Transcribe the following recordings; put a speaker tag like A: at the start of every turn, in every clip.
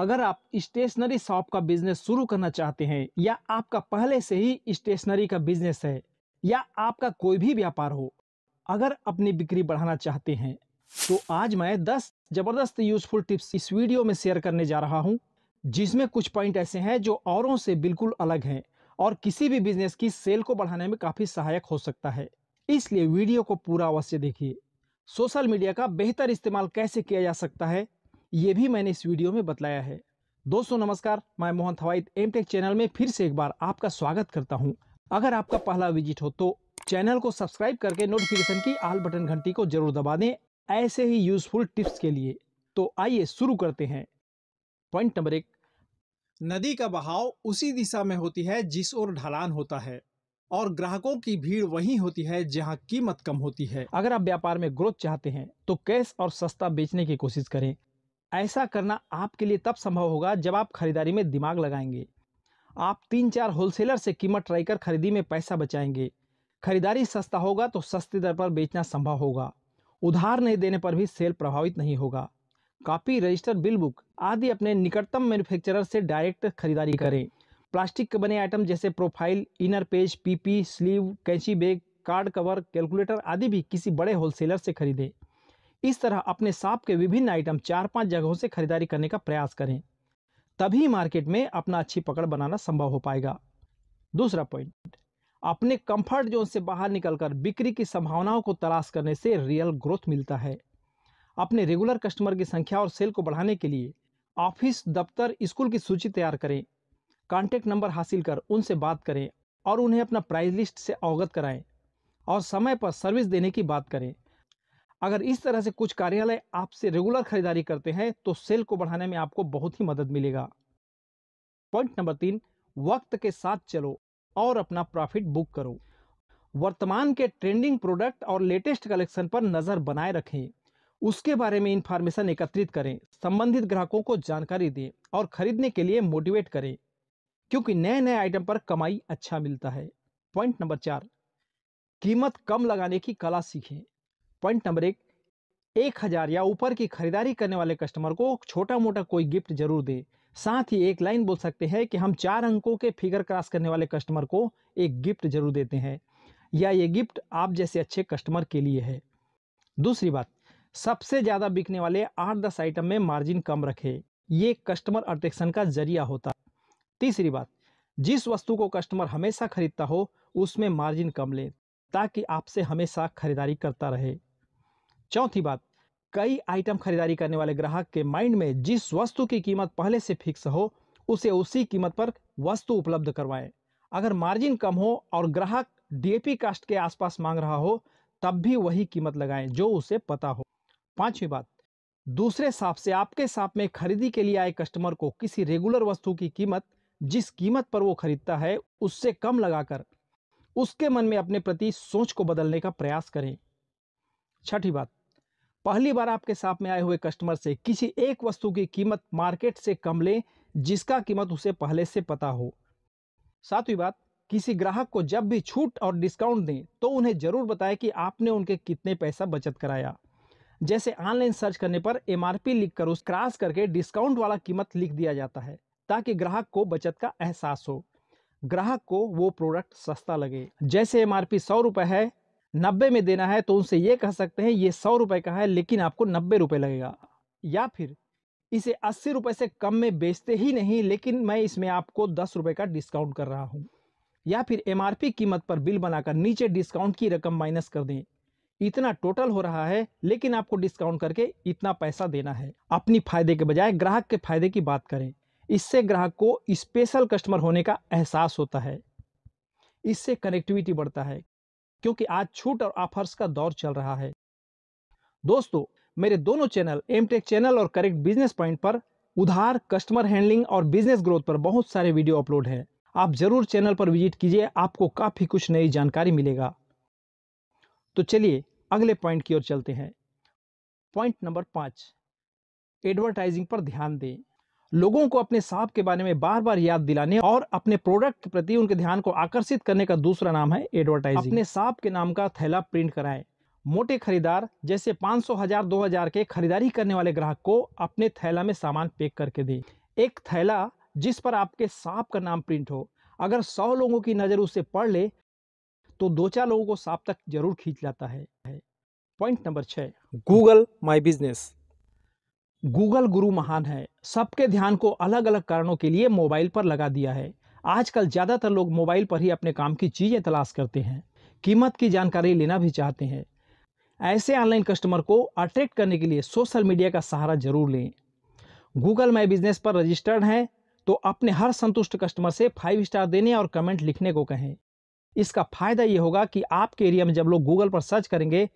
A: अगर आप stationery shop का बिजनेस शुरू करना चाहते हैं या आपका पहले से ही स्टेशनरी का बिजनेस है या आपका कोई भी व्यापार हो अगर अपनी बिक्री बढ़ाना चाहते हैं तो आज मैं 10 जबरदस्त यूजफुल टिप्स इस वीडियो में शेयर करने जा रहा हूं जिसमें कुछ पॉइंट ऐसे हैं जो औरों से बिल्कुल अलग हैं और किसी भी बिजनेस की सेल को बढ़ाने में काफ़ी सहायक हो सकता है इसलिए वीडियो को पूरा अवश्य देखिए सोशल मीडिया का बेहतर इस्तेमाल कैसे किया जा सकता है ये भी मैंने इस वीडियो में बतलाया है दोस्तों नमस्कार मैं मोहन एम टेक चैनल में फिर से एक बार आपका स्वागत करता हूँ अगर आपका पहला विजिट हो तो चैनल को सब्सक्राइब करके नोटिफिकेशन की आल बटन घंटी को जरूर दबा दें ऐसे ही यूजफुल टिप्स के लिए तो आइए शुरू करते हैं पॉइंट नंबर एक नदी का बहाव उसी दिशा में होती है जिस ओर ढलान होता है और ग्राहकों की भीड़ वही होती है जहां कीमत कम होती है अगर आप व्यापार में ग्रोथ चाहते हैं तो कैश और सस्ता बेचने की कोशिश करें ऐसा करना आपके लिए तब संभव होगा जब आप खरीदारी में दिमाग लगाएंगे आप तीन चार होलसेलर से कीमत ट्राई कर खरीदी में पैसा बचाएंगे खरीदारी सस्ता होगा तो सस्ते दर पर बेचना संभव होगा उधार नहीं देने पर भी सेल प्रभावित नहीं होगा कापी रजिस्टर बिल बुक आदि अपने निकटतम मैन्युफैक्चरर से डायरेक्ट खरीदारी करें प्लास्टिक के बने आइटम जैसे profile inner page PP sleeve कैंची बैग कार्ड कवर कैलकुलेटर आदि भी किसी बड़े होलसेलर से खरीदें इस तरह अपने साप के विभिन्न आइटम चार पांच जगहों से खरीदारी करने का प्रयास करें तभी मार्केट में अपना अच्छी पकड़ बनाना संभव हो पाएगा दूसरा पॉइंट अपने कंफर्ट जोन से बाहर निकलकर बिक्री की संभावनाओं को तलाश करने से रियल ग्रोथ मिलता है अपने रेगुलर कस्टमर की संख्या और सेल को बढ़ाने के लिए ऑफिस दफ्तर स्कूल की सूची तैयार करें कांटेक्ट नंबर हासिल कर उनसे बात करें और उन्हें अपना प्राइज लिस्ट से अवगत कराएं और समय पर सर्विस देने की बात करें अगर इस तरह से कुछ कार्यालय आपसे रेगुलर खरीदारी करते हैं तो सेल को बढ़ाने में आपको बहुत ही मदद मिलेगा पॉइंट नंबर तीन वक्त के साथ चलो और अपना प्रॉफिट बुक करो वर्तमान के ट्रेंडिंग प्रोडक्ट और लेटेस्ट कलेक्शन पर नज़र बनाए रखें उसके बारे में इंफॉर्मेशन एकत्रित करें संबंधित ग्राहकों को जानकारी दें और खरीदने के लिए मोटिवेट करें क्योंकि नए नए आइटम पर कमाई अच्छा मिलता है पॉइंट नंबर चार कीमत कम लगाने की कला सीखें पॉइंट नंबर एक एक हज़ार या ऊपर की खरीदारी करने वाले कस्टमर को छोटा मोटा कोई गिफ्ट जरूर दे साथ ही एक लाइन बोल सकते हैं कि हम चार अंकों के फिगर क्रॉस करने वाले कस्टमर को एक गिफ्ट जरूर देते हैं या ये गिफ्ट आप जैसे अच्छे कस्टमर के लिए है दूसरी बात सबसे ज़्यादा बिकने वाले आठ दस आइटम में मार्जिन कम रखें ये कस्टमर अट्रैक्शन का जरिया होता तीसरी बात जिस वस्तु को कस्टमर हमेशा खरीदता हो उसमें मार्जिन कम लें ताकि आपसे हमेशा खरीदारी करता रहे चौथी बात कई आइटम खरीदारी करने वाले ग्राहक के माइंड में जिस वस्तु की कीमत पहले से फिक्स हो उसे उसी कीमत पर वस्तु उपलब्ध करवाएं अगर मार्जिन कम हो और ग्राहक डीएपी कास्ट के आसपास मांग रहा हो तब भी वही कीमत लगाएं जो उसे पता हो पांचवी बात दूसरे साप से आपके साप में खरीदी के लिए आए कस्टमर को किसी रेगुलर वस्तु की कीमत जिस कीमत पर वो खरीदता है उससे कम लगाकर उसके मन में अपने प्रति सोच को बदलने का प्रयास करें छठी बात पहली बार आपके साथ में आए हुए कस्टमर से किसी एक वस्तु की कीमत मार्केट से कम लें जिसका कीमत उसे पहले से पता हो सातवीं बात किसी ग्राहक को जब भी छूट और डिस्काउंट दें तो उन्हें ज़रूर बताएं कि आपने उनके कितने पैसा बचत कराया जैसे ऑनलाइन सर्च करने पर एम आर पी लिख कर उस क्रॉस करके डिस्काउंट वाला कीमत लिख दिया जाता है ताकि ग्राहक को बचत का एहसास हो ग्राहक को वो प्रोडक्ट सस्ता लगे जैसे एम आर पी सौ रुपये है नब्बे में देना है तो उनसे ये कह सकते हैं ये सौ रुपये का है लेकिन आपको नब्बे रुपये लगेगा या फिर इसे अस्सी रुपये से कम में बेचते ही नहीं लेकिन मैं इसमें आपको दस रुपये का डिस्काउंट कर रहा हूँ या फिर एम कीमत पर बिल बनाकर नीचे डिस्काउंट की रकम माइनस कर दें इतना टोटल हो रहा है लेकिन आपको डिस्काउंट करके इतना पैसा देना है अपनी फायदे के बजाय ग्राहक के फायदे की बात करें इससे ग्राहक को स्पेशल कस्टमर होने का एहसास होता है इससे कनेक्टिविटी बढ़ता है क्योंकि आज छूट और ऑफर्स का दौर चल रहा है दोस्तों मेरे दोनों चैनल एमटेक चैनल और करेक्ट बिजनेस पॉइंट पर उधार कस्टमर हैंडलिंग और बिजनेस ग्रोथ पर बहुत सारे वीडियो अपलोड हैं आप जरूर चैनल पर विजिट कीजिए आपको काफ़ी कुछ नई जानकारी मिलेगा तो चलिए अगले पॉइंट की ओर चलते हैं पॉइंट नंबर पाँच एडवर्टाइजिंग पर ध्यान दें लोगों को अपने साप के बारे में बार बार याद दिलाने और अपने प्रोडक्ट के प्रति उनके ध्यान को आकर्षित करने का दूसरा नाम है एडवर्टाइजिंग अपने साहब के नाम का थैला प्रिंट कराएं मोटे खरीदार जैसे सौ हजार दो हजार के खरीदारी करने वाले ग्राहक को अपने थैला में सामान पैक करके दें एक थैला जिस पर आपके सांप का नाम प्रिंट हो अगर सौ लोगों की नज़र उसे पढ़ ले तो दो चार लोगों को सांप तक जरूर खींच लाता है पॉइंट नंबर छः गूगल माई बिजनेस गूगल गुरु महान है सबके ध्यान को अलग अलग कारणों के लिए मोबाइल पर लगा दिया है आजकल ज़्यादातर लोग मोबाइल पर ही अपने काम की चीज़ें तलाश करते हैं कीमत की जानकारी लेना भी चाहते हैं ऐसे ऑनलाइन कस्टमर को अट्रैक्ट करने के लिए सोशल मीडिया का सहारा जरूर लें गूगल माई बिजनेस पर रजिस्टर्ड हैं तो अपने हर संतुष्ट कस्टमर से फाइव स्टार देने और कमेंट लिखने को कहें इसका फायदा ये होगा कि आपके एरिया में जब लोग गूगल पर सर्च करेंगे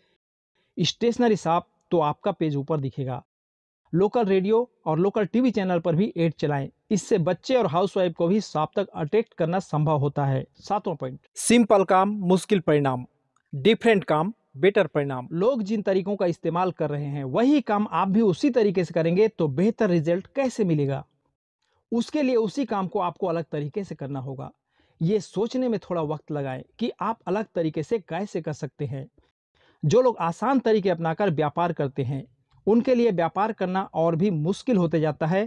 A: स्टेशनरी शॉप तो आपका पेज ऊपर दिखेगा लोकल रेडियो और लोकल टीवी चैनल पर भी एड चलाएं इससे बच्चे और हाउसवाइफ को भी सांप तक अट्रैक्ट करना संभव होता है सातवां पॉइंट सिंपल काम मुश्किल परिणाम डिफरेंट काम बेटर परिणाम लोग जिन तरीकों का इस्तेमाल कर रहे हैं वही काम आप भी उसी तरीके से करेंगे तो बेहतर रिजल्ट कैसे मिलेगा उसके लिए उसी काम को आपको अलग तरीके से करना होगा ये सोचने में थोड़ा वक्त लगाए कि आप अलग तरीके से कैसे कर सकते हैं जो लोग आसान तरीके अपनाकर व्यापार करते हैं उनके लिए व्यापार करना और भी मुश्किल होते जाता है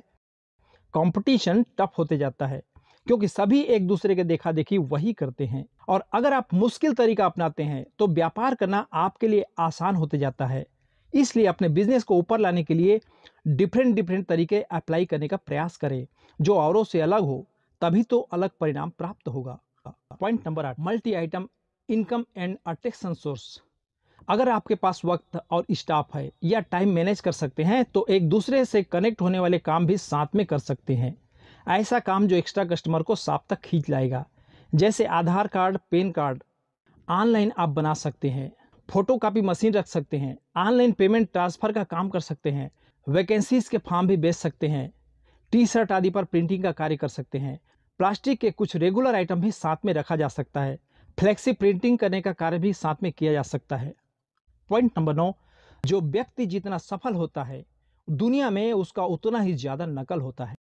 A: कंपटीशन टफ होते जाता है क्योंकि सभी एक दूसरे के देखा देखी वही करते हैं और अगर आप मुश्किल तरीका अपनाते हैं तो व्यापार करना आपके लिए आसान होते जाता है इसलिए अपने बिजनेस को ऊपर लाने के लिए डिफरेंट डिफरेंट तरीके अप्लाई करने का प्रयास करें जो औरों से अलग हो तभी तो अलग परिणाम प्राप्त होगा पॉइंट नंबर आठ multi item income and attraction source अगर आपके पास वक्त और स्टाफ है या टाइम मैनेज कर सकते हैं तो एक दूसरे से कनेक्ट होने वाले काम भी साथ में कर सकते हैं ऐसा काम जो एक्स्ट्रा कस्टमर को साफ तक खींच लाएगा जैसे Aadhaar card PAN card online आप बना सकते हैं फोटो कापी मशीन रख सकते हैं ऑनलाइन पेमेंट ट्रांसफ़र का काम कर सकते हैं वैकेंसीज के फॉर्म भी बेच सकते हैं टी शर्ट आदि पर प्रिंटिंग का कार्य कर सकते हैं प्लास्टिक के कुछ रेगुलर आइटम भी साथ में रखा जा सकता है फ्लेक्सी प्रिंटिंग करने का कार्य भी साथ में किया जा सकता है पॉइंट नंबर नौ जो व्यक्ति जितना सफल होता है दुनिया में उसका उतना ही ज्यादा नकल होता है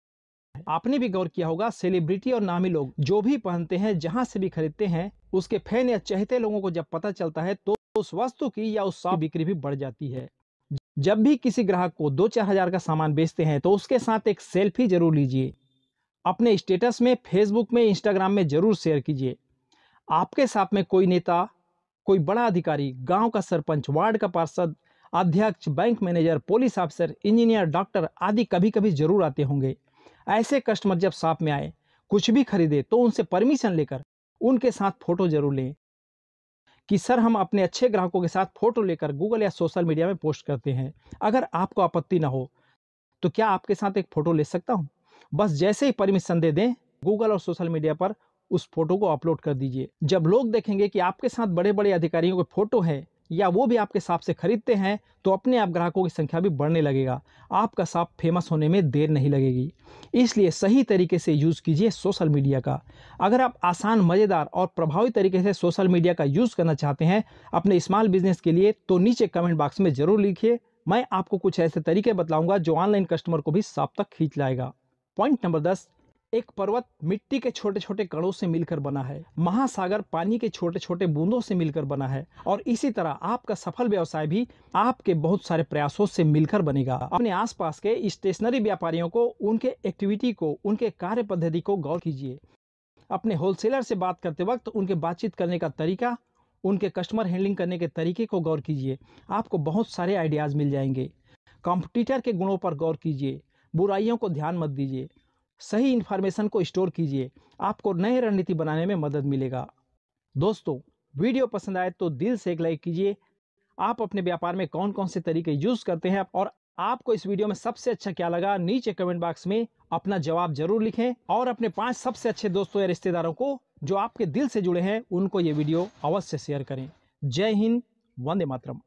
A: आपने भी गौर किया होगा सेलिब्रिटी और नामी लोग जो भी पहनते हैं जहां से भी खरीदते हैं उसके फैन या चहते लोगों को जब पता चलता है तो उस वस्तु की या उस साफ बिक्री भी बढ़ जाती है जब भी किसी ग्राहक को दो चार हजार का सामान बेचते हैं तो उसके साथ एक सेल्फी जरूर लीजिए अपने स्टेटस में फेसबुक में इंस्टाग्राम में जरूर शेयर कीजिए आपके साथ में कोई नेता कोई बड़ा अधिकारी गांव का सरपंच वार्ड का पार्षद अध्यक्ष bank manager police officer engineer doctor आदि कभी कभी जरूर आते होंगे ऐसे कस्टमर जब शॉप में आए कुछ भी खरीदे तो उनसे परमिशन लेकर उनके साथ फोटो जरूर लें कि सर हम अपने अच्छे ग्राहकों के साथ फोटो लेकर गूगल या सोशल मीडिया में पोस्ट करते हैं अगर आपको आपत्ति ना हो तो क्या आपके साथ एक फ़ोटो ले सकता हूँ बस जैसे ही परमिशन दे दें गूगल और सोशल मीडिया पर उस फोटो को अपलोड कर दीजिए जब लोग देखेंगे कि आपके साथ बड़े बड़े अधिकारियों के फोटो हैं या वो भी आपके साथ से खरीदते हैं तो अपने आप ग्राहकों की संख्या भी बढ़ने लगेगा आपका सांप फेमस होने में देर नहीं लगेगी इसलिए सही तरीके से यूज़ कीजिए सोशल मीडिया का अगर आप आसान मज़ेदार और प्रभावी तरीके से सोशल मीडिया का यूज़ करना चाहते हैं अपने स्मॉल बिजनेस के लिए तो नीचे कमेंट बॉक्स में ज़रूर लिखिए मैं आपको कुछ ऐसे तरीके बताऊँगा जो ऑनलाइन कस्टमर को भी साफ तक खींच लाएगा पॉइंट नंबर दस एक पर्वत मिट्टी के छोटे छोटे कणों से मिलकर बना है महासागर पानी के छोटे छोटे बूंदों से मिलकर बना है और इसी तरह आपका सफल व्यवसाय भी आपके बहुत सारे प्रयासों से मिलकर बनेगा अपने आसपास के स्टेशनरी व्यापारियों को उनके एक्टिविटी को उनके कार्य पद्धति को गौर कीजिए अपने होलसेलर से बात करते वक्त उनके बातचीत करने का तरीका उनके कस्टमर हैंडलिंग करने के तरीके को गौर कीजिए आपको बहुत सारे आइडियाज़ मिल जाएंगे कॉम्पिटिटर के गुणों पर गौर कीजिए बुराइयों को ध्यान मत दीजिए सही इन्फॉर्मेशन को स्टोर कीजिए आपको नए रणनीति बनाने में मदद मिलेगा दोस्तों वीडियो पसंद आए तो दिल से एक लाइक कीजिए आप अपने व्यापार में कौन कौन से तरीके यूज करते हैं और आपको इस वीडियो में सबसे अच्छा क्या लगा नीचे कमेंट बॉक्स में अपना जवाब जरूर लिखें और अपने पांच सबसे अच्छे दोस्तों या रिश्तेदारों को जो आपके दिल से जुड़े हैं उनको ये वीडियो अवश्य शेयर करें जय हिंद वंदे मातरम